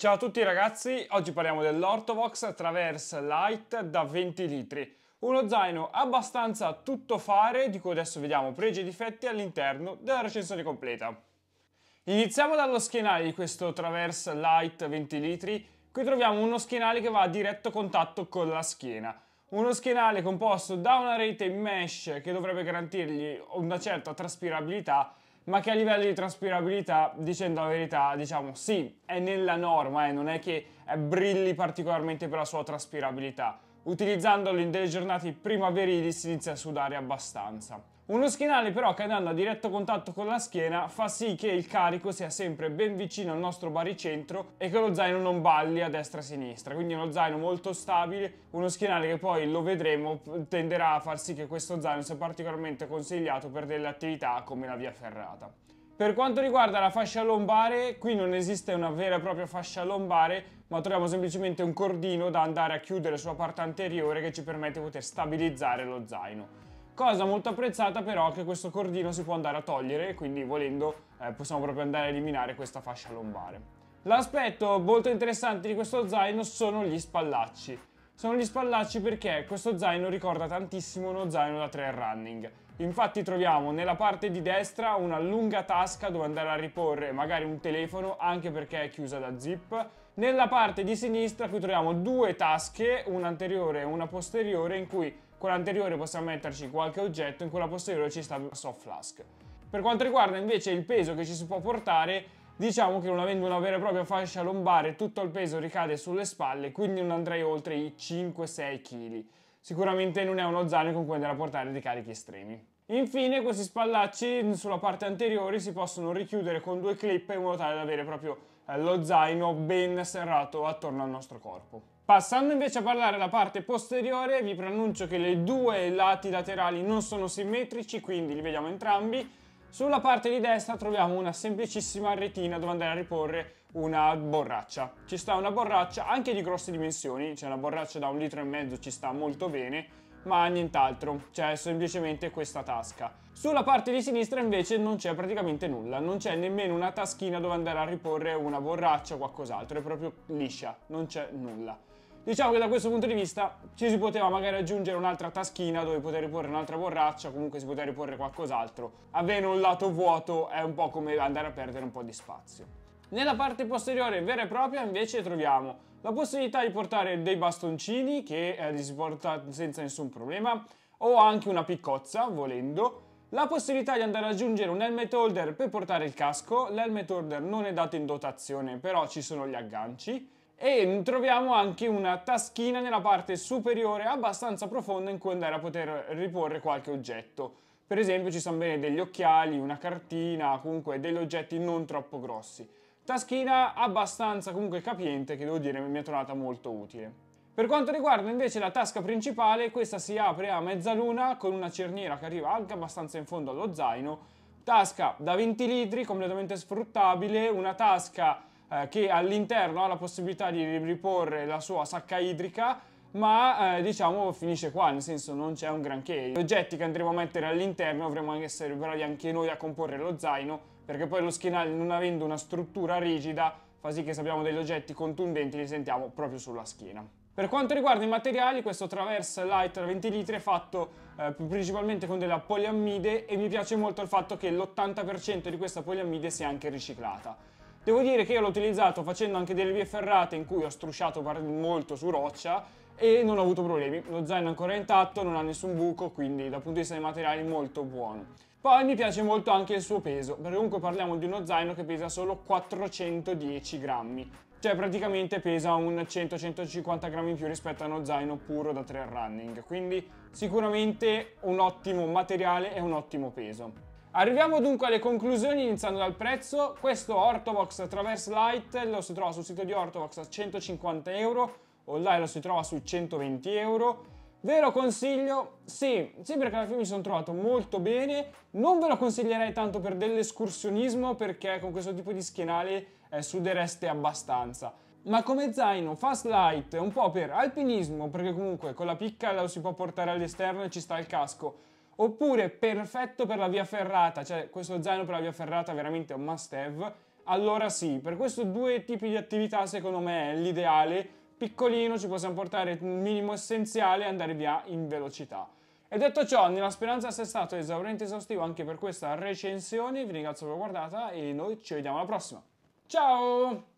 Ciao a tutti ragazzi, oggi parliamo dell'Ortovox Traverse Light da 20 litri. Uno zaino abbastanza tuttofare di cui adesso vediamo pregi e difetti all'interno della recensione completa. Iniziamo dallo schienale di questo Traverse Light 20 litri. Qui troviamo uno schienale che va a diretto contatto con la schiena. Uno schienale composto da una rete in mesh che dovrebbe garantirgli una certa traspirabilità ma che a livello di traspirabilità, dicendo la verità, diciamo sì, è nella norma eh, non è che eh, brilli particolarmente per la sua traspirabilità. Utilizzandolo in delle giornate primaverili si inizia a sudare abbastanza. Uno schienale però che andando a diretto contatto con la schiena fa sì che il carico sia sempre ben vicino al nostro baricentro e che lo zaino non balli a destra e a sinistra, quindi uno zaino molto stabile, uno schienale che poi lo vedremo tenderà a far sì che questo zaino sia particolarmente consigliato per delle attività come la via ferrata. Per quanto riguarda la fascia lombare, qui non esiste una vera e propria fascia lombare, ma troviamo semplicemente un cordino da andare a chiudere sulla parte anteriore che ci permette di poter stabilizzare lo zaino. Cosa molto apprezzata però che questo cordino si può andare a togliere, quindi volendo eh, possiamo proprio andare a eliminare questa fascia lombare. L'aspetto molto interessante di questo zaino sono gli spallacci. Sono gli spallacci perché questo zaino ricorda tantissimo uno zaino da trail running. Infatti troviamo nella parte di destra una lunga tasca dove andare a riporre magari un telefono anche perché è chiusa da zip. Nella parte di sinistra qui troviamo due tasche, una anteriore e una posteriore in cui quella anteriore possiamo metterci qualche oggetto, in quella posteriore ci sta il soft flask. Per quanto riguarda invece il peso che ci si può portare, diciamo che non avendo una vera e propria fascia lombare, tutto il peso ricade sulle spalle, quindi non andrei oltre i 5-6 kg. Sicuramente non è uno zaino con cui andare a portare dei carichi estremi. Infine questi spallacci sulla parte anteriore si possono richiudere con due clip in modo tale da avere proprio eh, lo zaino ben serrato attorno al nostro corpo. Passando invece a parlare della parte posteriore vi preannuncio che le due lati laterali non sono simmetrici quindi li vediamo entrambi. Sulla parte di destra troviamo una semplicissima retina dove andare a riporre una borraccia. Ci sta una borraccia anche di grosse dimensioni, cioè una borraccia da un litro e mezzo ci sta molto bene ma nient'altro, c'è cioè, semplicemente questa tasca. Sulla parte di sinistra invece non c'è praticamente nulla, non c'è nemmeno una taschina dove andare a riporre una borraccia o qualcos'altro, è proprio liscia, non c'è nulla. Diciamo che da questo punto di vista ci si poteva magari aggiungere un'altra taschina dove poter riporre un'altra borraccia, comunque si poteva riporre qualcos'altro. Avere un lato vuoto è un po' come andare a perdere un po' di spazio. Nella parte posteriore vera e propria invece troviamo la possibilità di portare dei bastoncini che eh, li si porta senza nessun problema o anche una piccozza volendo la possibilità di andare ad aggiungere un helmet holder per portare il casco, l'helmet holder non è dato in dotazione però ci sono gli agganci e troviamo anche una taschina nella parte superiore abbastanza profonda in cui andare a poter riporre qualche oggetto. Per esempio ci stanno bene degli occhiali, una cartina, comunque degli oggetti non troppo grossi taschina abbastanza comunque capiente che devo dire mi è tornata molto utile. Per quanto riguarda invece la tasca principale, questa si apre a mezzaluna con una cerniera che arriva anche abbastanza in fondo allo zaino, tasca da 20 litri, completamente sfruttabile, una tasca eh, che all'interno ha la possibilità di riporre la sua sacca idrica, ma eh, diciamo finisce qua, nel senso non c'è un granché. Gli oggetti che andremo a mettere all'interno dovremo essere bravi anche noi a comporre lo zaino perché poi lo schienale non avendo una struttura rigida fa sì che se abbiamo degli oggetti contundenti li sentiamo proprio sulla schiena. Per quanto riguarda i materiali, questo Traverse Light 20 litri è fatto eh, principalmente con della poliammide e mi piace molto il fatto che l'80% di questa poliammide sia anche riciclata. Devo dire che io l'ho utilizzato facendo anche delle vie ferrate in cui ho strusciato molto su roccia e non ho avuto problemi. Lo zaino è ancora intatto, non ha nessun buco, quindi dal punto di vista dei materiali molto buono. Poi mi piace molto anche il suo peso, perché comunque parliamo di uno zaino che pesa solo 410 grammi, cioè praticamente pesa un 100-150 grammi in più rispetto a uno zaino puro da trail running, quindi sicuramente un ottimo materiale e un ottimo peso. Arriviamo dunque alle conclusioni iniziando dal prezzo, questo Ortovox Traverse Light lo si trova sul sito di Ortovox a 150 euro, online lo si trova su 120 euro, Vero consiglio? Sì, sì perché alla fine mi sono trovato molto bene, non ve lo consiglierei tanto per dell'escursionismo perché con questo tipo di schienale eh, sudereste abbastanza. Ma come zaino fast light, un po' per alpinismo perché comunque con la picca lo si può portare all'esterno e ci sta il casco, oppure perfetto per la via ferrata, cioè questo zaino per la via ferrata è veramente un must have, allora sì, per questi due tipi di attività secondo me è l'ideale piccolino, ci possiamo portare il minimo essenziale e andare via in velocità. E detto ciò, nella speranza sia stato esauriente e esaustivo anche per questa recensione, vi ringrazio per aver guardata e noi ci vediamo alla prossima. Ciao!